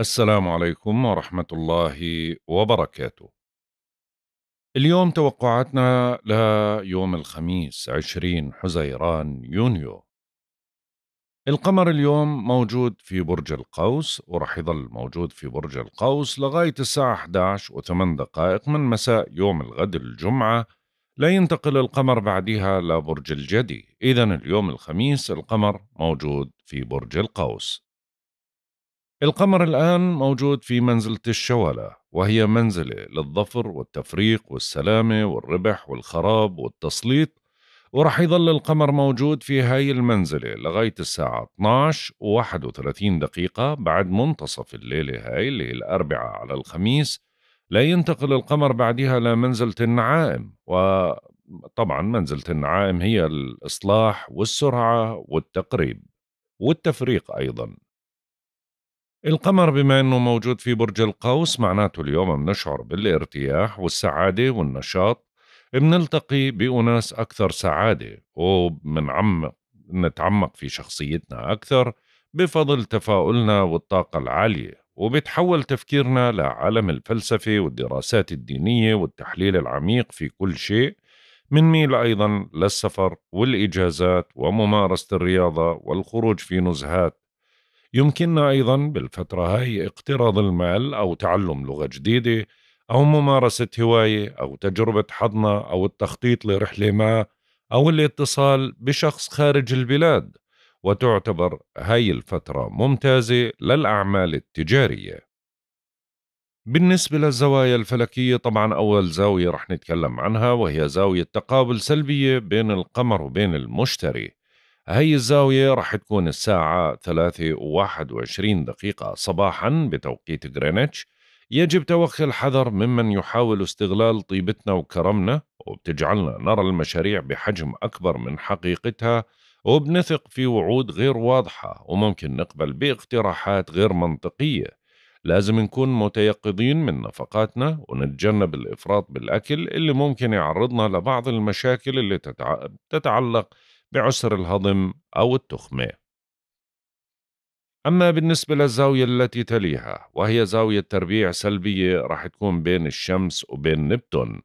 السلام عليكم ورحمة الله وبركاته. اليوم توقعاتنا ليوم الخميس 20 حزيران يونيو. القمر اليوم موجود في برج القوس ورح يظل موجود في برج القوس لغاية الساعة 11 و8 دقائق من مساء يوم الغد الجمعة لا ينتقل القمر بعدها لبرج الجدي إذا اليوم الخميس القمر موجود في برج القوس القمر الآن موجود في منزلة الشوالة وهي منزلة للظفر والتفريق والسلامة والربح والخراب والتسليط ورح يظل القمر موجود في هاي المنزلة لغاية الساعة 12 و31 دقيقة بعد منتصف الليلة هاي اللي هي الأربعاء على الخميس لا ينتقل القمر بعدها لمنزلة النعائم وطبعا منزلة النعائم هي الإصلاح والسرعة والتقريب والتفريق أيضاً القمر بما انه موجود في برج القوس معناته اليوم بنشعر بالارتياح والسعاده والنشاط بنلتقي بأناس أكثر سعادة وبنعمق نتعمق في شخصيتنا أكثر بفضل تفاؤلنا والطاقة العالية وبتحول تفكيرنا لعالم الفلسفة والدراسات الدينية والتحليل العميق في كل شيء منميل أيضا للسفر والإجازات وممارسة الرياضة والخروج في نزهات يمكننا أيضا بالفترة هاي اقتراض المال أو تعلم لغة جديدة أو ممارسة هواية أو تجربة حضنة أو التخطيط لرحلة ما أو الاتصال بشخص خارج البلاد وتعتبر هاي الفترة ممتازة للأعمال التجارية بالنسبة للزوايا الفلكية طبعا أول زاوية رح نتكلم عنها وهي زاوية تقابل سلبية بين القمر وبين المشتري هي الزاوية رح تكون الساعة 3 و21 دقيقة صباحا بتوقيت غرينتش يجب توخي الحذر ممن يحاول استغلال طيبتنا وكرمنا وبتجعلنا نرى المشاريع بحجم أكبر من حقيقتها وبنثق في وعود غير واضحة وممكن نقبل باقتراحات غير منطقية لازم نكون متيقظين من نفقاتنا ونتجنب الإفراط بالأكل اللي ممكن يعرضنا لبعض المشاكل اللي تتعلق بعسر الهضم أو التخمة. أما بالنسبة للزاوية التي تليها وهي زاوية تربيع سلبية رح تكون بين الشمس وبين نبتون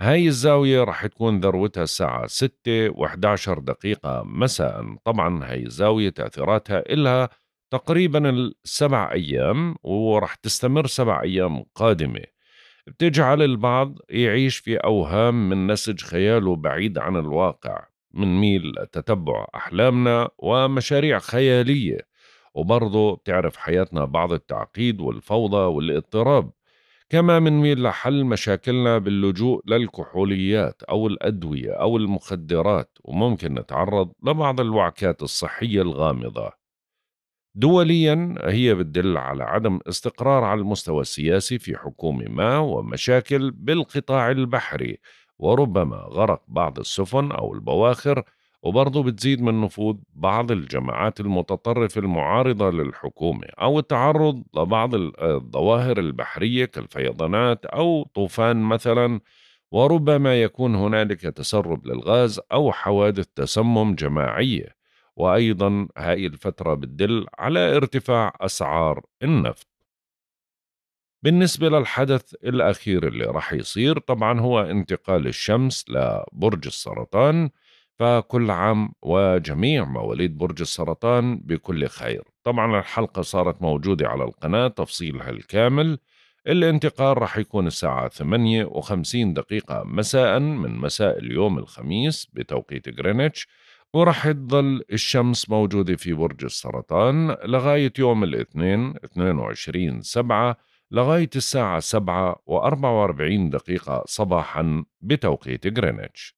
هاي الزاوية رح تكون ذروتها الساعة 6 و11 دقيقة مساء طبعا هاي الزاوية تأثيراتها إلها تقريبا السبع أيام ورح تستمر سبع أيام قادمة بتجعل البعض يعيش في أوهام من نسج خياله بعيد عن الواقع منميل تتبع أحلامنا ومشاريع خيالية وبرضه بتعرف حياتنا بعض التعقيد والفوضى والاضطراب كما منميل لحل مشاكلنا باللجوء للكحوليات أو الأدوية أو المخدرات وممكن نتعرض لبعض الوعكات الصحية الغامضة دوليا هي بتدل على عدم استقرار على المستوى السياسي في حكومة ما ومشاكل بالقطاع البحري وربما غرق بعض السفن أو البواخر وبرضه بتزيد من نفوذ بعض الجماعات المتطرفة المعارضة للحكومة أو التعرض لبعض الظواهر البحرية كالفيضانات أو طوفان مثلا وربما يكون هنالك تسرب للغاز أو حوادث تسمم جماعية وأيضا هاي الفترة بتدل على ارتفاع أسعار النفط بالنسبة للحدث الأخير اللي راح يصير طبعا هو انتقال الشمس لبرج السرطان فكل عام وجميع مواليد برج السرطان بكل خير طبعا الحلقة صارت موجودة على القناة تفصيلها الكامل الانتقال راح يكون الساعة 8 دقيقة مساء من مساء اليوم الخميس بتوقيت غرينتش وراح تظل الشمس موجودة في برج السرطان لغاية يوم الاثنين 22 سبعة لغاية الساعة 7 و44 دقيقة صباحا بتوقيت غرينتش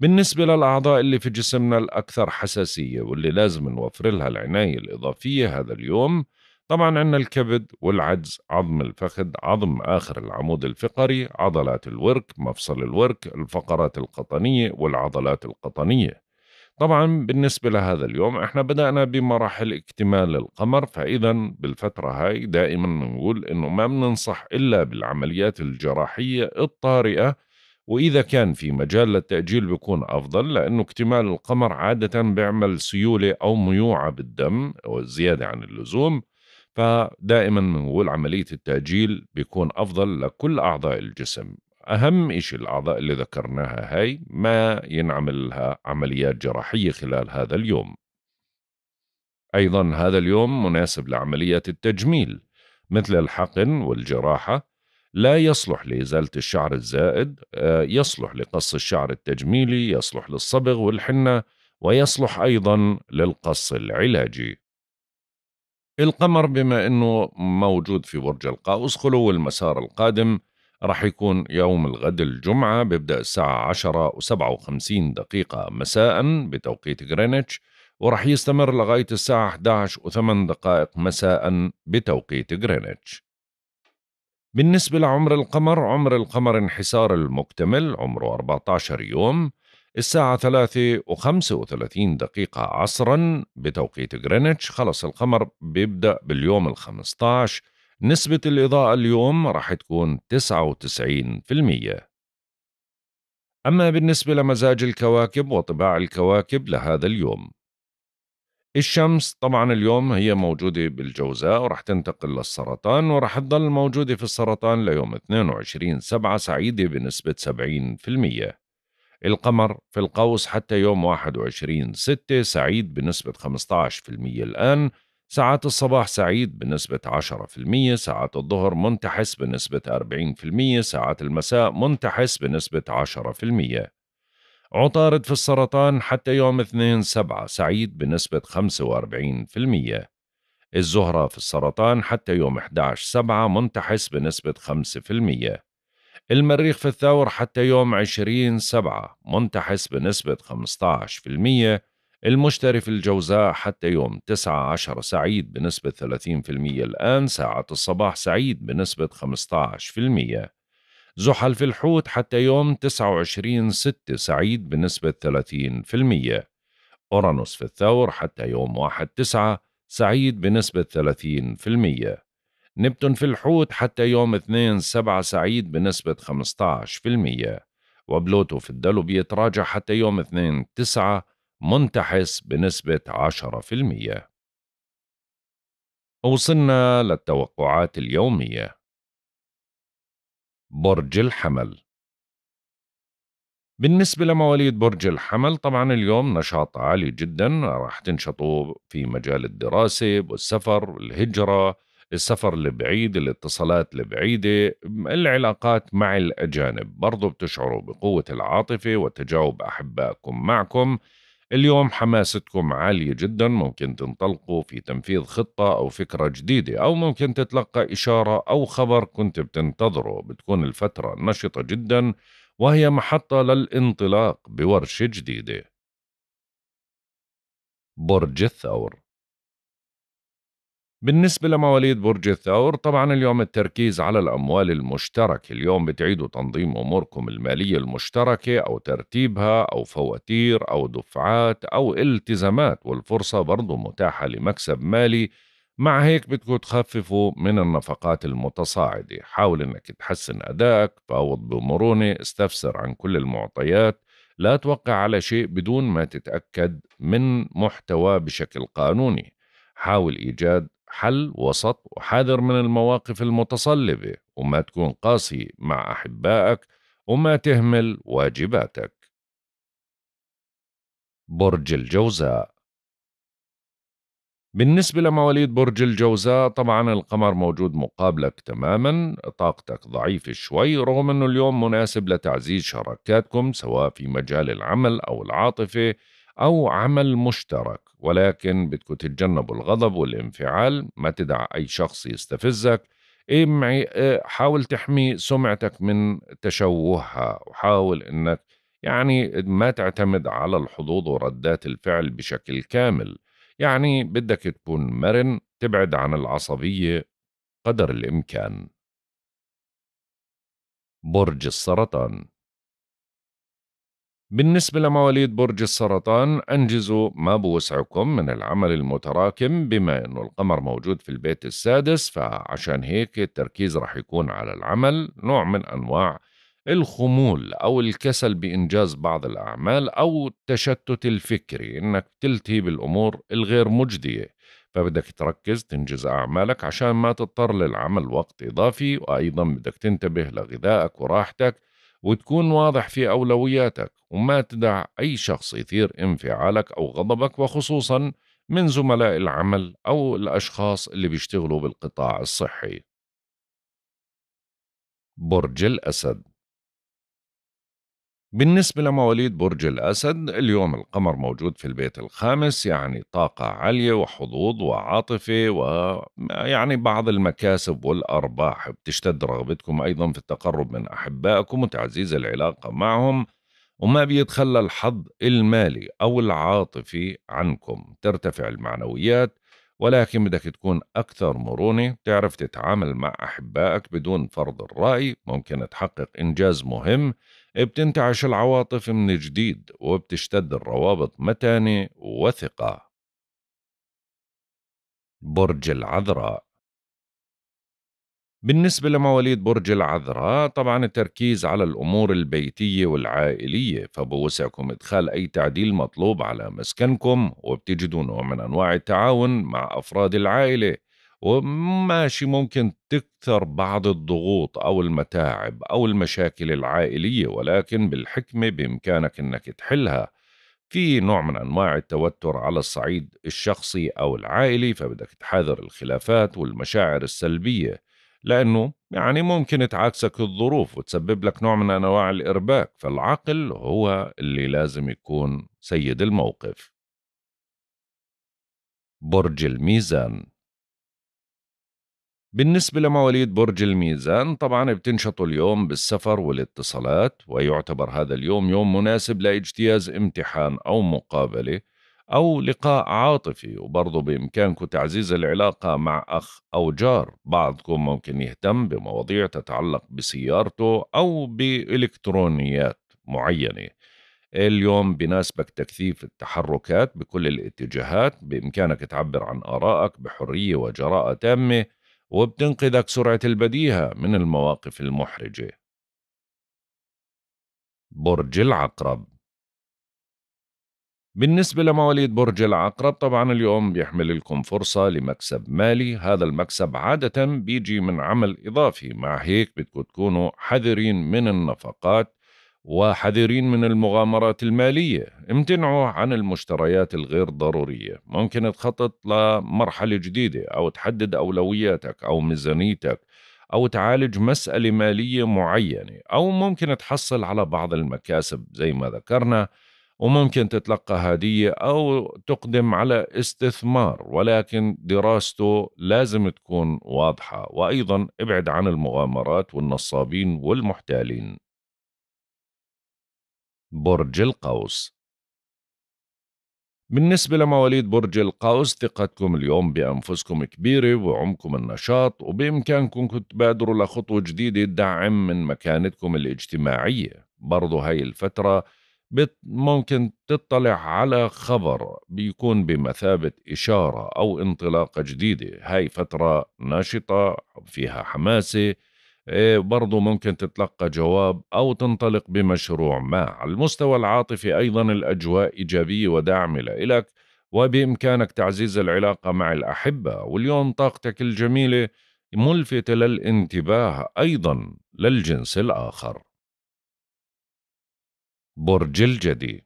بالنسبة للأعضاء اللي في جسمنا الأكثر حساسية واللي لازم نوفر لها العناية الإضافية هذا اليوم طبعا عندنا الكبد والعجز عظم الفخذ عظم آخر العمود الفقري عضلات الورك مفصل الورك الفقرات القطنية والعضلات القطنية طبعا بالنسبة لهذا اليوم احنا بدأنا بمراحل اكتمال القمر فإذا بالفترة هاي دائما بنقول انه ما بننصح إلا بالعمليات الجراحية الطارئة وإذا كان في مجال للتأجيل بيكون أفضل لأنه اكتمال القمر عادة بيعمل سيولة أو ميوعة بالدم أو زيادة عن اللزوم فدائما بنقول عملية التأجيل بيكون أفضل لكل أعضاء الجسم أهم شيء الأعضاء اللي ذكرناها هاي ما ينعمل لها عمليات جراحية خلال هذا اليوم أيضا هذا اليوم مناسب لعمليات التجميل مثل الحقن والجراحة لا يصلح لإزالة الشعر الزائد آه، يصلح لقص الشعر التجميلي يصلح للصبغ والحنة ويصلح أيضا للقص العلاجي القمر بما أنه موجود في برج القوس خلو المسار القادم راح يكون يوم الغد الجمعة بيبدأ الساعة 10 و57 دقيقة مساء بتوقيت غرينتش وراح يستمر لغاية الساعة 11 و8 دقائق مساء بتوقيت غرينتش بالنسبة لعمر القمر عمر القمر انحسار المكتمل عمره 14 يوم الساعة 3 و35 دقيقة عصرا بتوقيت غرينتش خلص القمر بيبدأ باليوم ال 15 نسبة الإضاءة اليوم راح تكون 99% أما بالنسبة لمزاج الكواكب وطباع الكواكب لهذا اليوم الشمس طبعا اليوم هي موجودة بالجوزاء ورح تنتقل للسرطان ورح تضل موجودة في السرطان ليوم 22 سبعة سعيدة بنسبة 70% القمر في القوس حتى يوم 21 6 سعيد بنسبة 15% الآن ساعات الصباح سعيد بنسبة 10% ساعات الظهر منتحس بنسبة 40% ساعات المساء منتحس بنسبة 10% عطارد في السرطان حتى يوم 2 7 سعيد بنسبة 45% الزهرة في السرطان حتى يوم 11 7 منتحس بنسبة 5% المريخ في الثور حتى يوم 20 7 منتحس بنسبة 15% المشتري في الجوزاء حتى يوم 19 سعيد بنسبة 30% الآن ساعة الصباح سعيد بنسبة 15% زحل في الحوت حتى يوم 29 6 سعيد بنسبة 30% أورانوس في الثور حتى يوم 1 9 سعيد بنسبة 30% نبتون في الحوت حتى يوم 2 7 سعيد بنسبة 15% وبلوتو في الدلو بيتراجع حتى يوم 2 9 منتحس بنسبة 10% وصلنا للتوقعات اليومية برج الحمل بالنسبة لمواليد برج الحمل طبعا اليوم نشاط عالي جدا راح تنشطوا في مجال الدراسة والسفر والهجرة السفر البعيد الاتصالات البعيدة العلاقات مع الأجانب برضو بتشعروا بقوة العاطفة وتجاوب أحبائكم معكم اليوم حماستكم عالية جدا ممكن تنطلقوا في تنفيذ خطة أو فكرة جديدة أو ممكن تتلقى إشارة أو خبر كنت بتنتظره بتكون الفترة نشطة جدا وهي محطة للانطلاق بورشة جديدة برج الثور بالنسبة لمواليد برج الثور طبعا اليوم التركيز على الأموال المشتركة اليوم بتعيدوا تنظيم أموركم المالية المشتركة أو ترتيبها أو فواتير أو دفعات أو التزامات والفرصة برضو متاحة لمكسب مالي مع هيك بدكم تخففوا من النفقات المتصاعدة حاول أنك تحسن أدائك فاوض بمرونة استفسر عن كل المعطيات لا توقع على شيء بدون ما تتأكد من محتوى بشكل قانوني حاول إيجاد حل وسط وحذر من المواقف المتصلبة وما تكون قاسي مع أحبائك وما تهمل واجباتك برج الجوزاء بالنسبة لمواليد برج الجوزاء طبعا القمر موجود مقابلك تماما طاقتك ضعيفة شوي رغم أنه اليوم مناسب لتعزيز شراكاتكم سواء في مجال العمل أو العاطفة أو عمل مشترك ولكن بدكم تتجنبوا الغضب والانفعال ما تدع أي شخص يستفزك إيه معي آه، حاول تحمي سمعتك من تشوهها وحاول إنك يعني ما تعتمد على الحظوظ وردات الفعل بشكل كامل يعني بدك تكون مرن تبعد عن العصبية قدر الإمكان برج السرطان بالنسبة لمواليد برج السرطان أنجزوا ما بوسعكم من العمل المتراكم بما أنه القمر موجود في البيت السادس فعشان هيك التركيز رح يكون على العمل نوع من أنواع الخمول أو الكسل بإنجاز بعض الأعمال أو التشتت الفكري إنك تلتهي بالأمور الغير مجدية فبدك تركز تنجز أعمالك عشان ما تضطر للعمل وقت إضافي وأيضا بدك تنتبه لغذائك وراحتك وتكون واضح في أولوياتك وما تدع أي شخص يثير انفعالك أو غضبك وخصوصا من زملاء العمل أو الأشخاص اللي بيشتغلوا بالقطاع الصحي برج الأسد بالنسبة لمواليد برج الأسد اليوم القمر موجود في البيت الخامس يعني طاقة عالية وحظوظ وعاطفة ويعني بعض المكاسب والأرباح بتشتد رغبتكم أيضا في التقرب من أحبائكم وتعزيز العلاقة معهم وما بيتخلى الحظ المالي أو العاطفي عنكم ترتفع المعنويات ولكن بدك تكون أكثر مرونة تعرف تتعامل مع أحبائك بدون فرض الرأي ممكن تحقق إنجاز مهم بتنتعش العواطف من جديد وبتشتد الروابط متانة وثقة برج العذراء بالنسبة لمواليد برج العذراء طبعا التركيز على الأمور البيتية والعائلية فبوسعكم إدخال أي تعديل مطلوب على مسكنكم وبتجدوا نوع من أنواع التعاون مع أفراد العائلة وماشي ممكن تكثر بعض الضغوط أو المتاعب أو المشاكل العائلية ولكن بالحكمة بإمكانك أنك تحلها في نوع من أنواع التوتر على الصعيد الشخصي أو العائلي فبدك تحاذر الخلافات والمشاعر السلبية لأنه يعني ممكن تعاكسك الظروف وتسبب لك نوع من أنواع الإرباك فالعقل هو اللي لازم يكون سيد الموقف برج الميزان بالنسبة لمواليد برج الميزان طبعا بتنشطوا اليوم بالسفر والاتصالات ويعتبر هذا اليوم يوم مناسب لاجتياز امتحان أو مقابلة أو لقاء عاطفي وبرضه بإمكانكم تعزيز العلاقة مع أخ أو جار بعضكم ممكن يهتم بمواضيع تتعلق بسيارته أو بإلكترونيات معينة اليوم بناسبك تكثيف التحركات بكل الاتجاهات بإمكانك تعبر عن آرائك بحرية وجراءة تامة وبتنقذك سرعة البديهة من المواقف المحرجة برج العقرب بالنسبة لمواليد برج العقرب طبعا اليوم بيحمل لكم فرصة لمكسب مالي هذا المكسب عادة بيجي من عمل إضافي مع هيك بدكم تكونوا حذرين من النفقات وحذرين من المغامرات المالية امتنعوا عن المشتريات الغير ضرورية ممكن تخطط لمرحلة جديدة أو تحدد أولوياتك أو ميزانيتك أو تعالج مسألة مالية معينة أو ممكن تحصل على بعض المكاسب زي ما ذكرنا وممكن تتلقى هدية أو تقدم على استثمار ولكن دراسته لازم تكون واضحة وأيضا ابعد عن المغامرات والنصابين والمحتالين برج القوس بالنسبة لمواليد برج القوس ثقتكم اليوم بأنفسكم كبيرة وعمكم النشاط وبإمكانكم تبادروا لخطوة جديدة تدعم من مكانتكم الاجتماعية برضو هاي الفترة ممكن تطلع على خبر بيكون بمثابة إشارة أو انطلاقة جديدة هاي فترة ناشطة فيها حماسة إيه، برضو ممكن تتلقى جواب أو تنطلق بمشروع ما على المستوى العاطفي أيضا الأجواء إيجابية وداعمة لإلك وبإمكانك تعزيز العلاقة مع الأحبة واليوم طاقتك الجميلة ملفتة للانتباه أيضا للجنس الآخر برج الجدي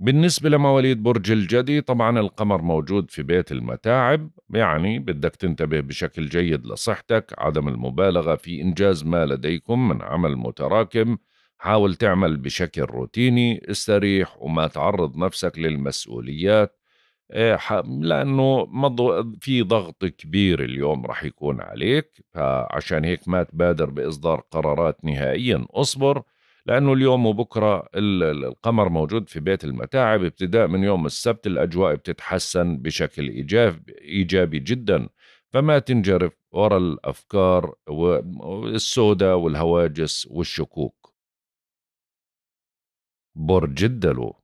بالنسبة لمواليد برج الجدي طبعا القمر موجود في بيت المتاعب يعني بدك تنتبه بشكل جيد لصحتك عدم المبالغة في إنجاز ما لديكم من عمل متراكم حاول تعمل بشكل روتيني استريح وما تعرض نفسك للمسؤوليات إيه، لأنه في ضغط كبير اليوم رح يكون عليك فعشان هيك ما تبادر بإصدار قرارات نهائيا أصبر لأنه اليوم وبكرة القمر موجود في بيت المتاعب ابتداء من يوم السبت الأجواء بتتحسن بشكل إيجابي جدا فما تنجرف وراء الأفكار والسوداء والهواجس والشكوك برج الدلو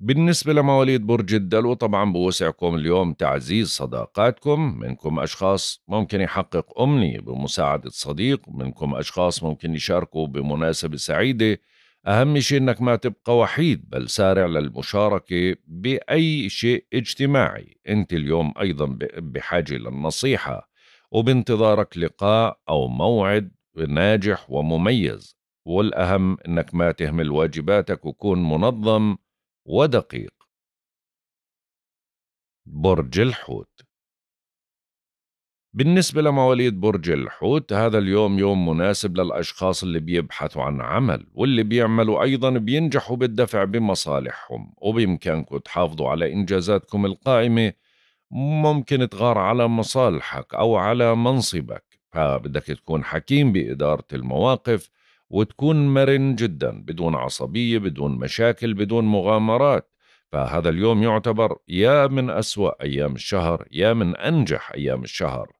بالنسبة لمواليد برج الدلو طبعا بوسعكم اليوم تعزيز صداقاتكم منكم أشخاص ممكن يحقق أمنية بمساعدة صديق منكم أشخاص ممكن يشاركوا بمناسبة سعيدة أهم شيء أنك ما تبقى وحيد بل سارع للمشاركة بأي شيء اجتماعي أنت اليوم أيضا بحاجة للنصيحة وبانتظارك لقاء أو موعد ناجح ومميز والأهم أنك ما تهمل واجباتك وكون منظم ودقيق برج الحوت بالنسبة لمواليد برج الحوت هذا اليوم يوم مناسب للأشخاص اللي بيبحثوا عن عمل واللي بيعملوا أيضا بينجحوا بالدفع بمصالحهم وبإمكانكم تحافظوا على إنجازاتكم القائمة ممكن تغار على مصالحك أو على منصبك فبدك تكون حكيم بإدارة المواقف وتكون مرن جدا بدون عصبية بدون مشاكل بدون مغامرات فهذا اليوم يعتبر يا من أسوأ أيام الشهر يا من أنجح أيام الشهر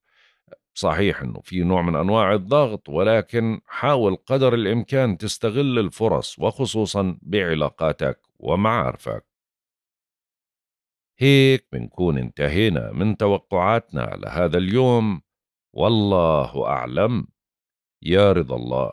صحيح أنه في نوع من أنواع الضغط ولكن حاول قدر الإمكان تستغل الفرص وخصوصا بعلاقاتك ومعارفك هيك بنكون انتهينا من توقعاتنا لهذا اليوم والله أعلم يا رضا الله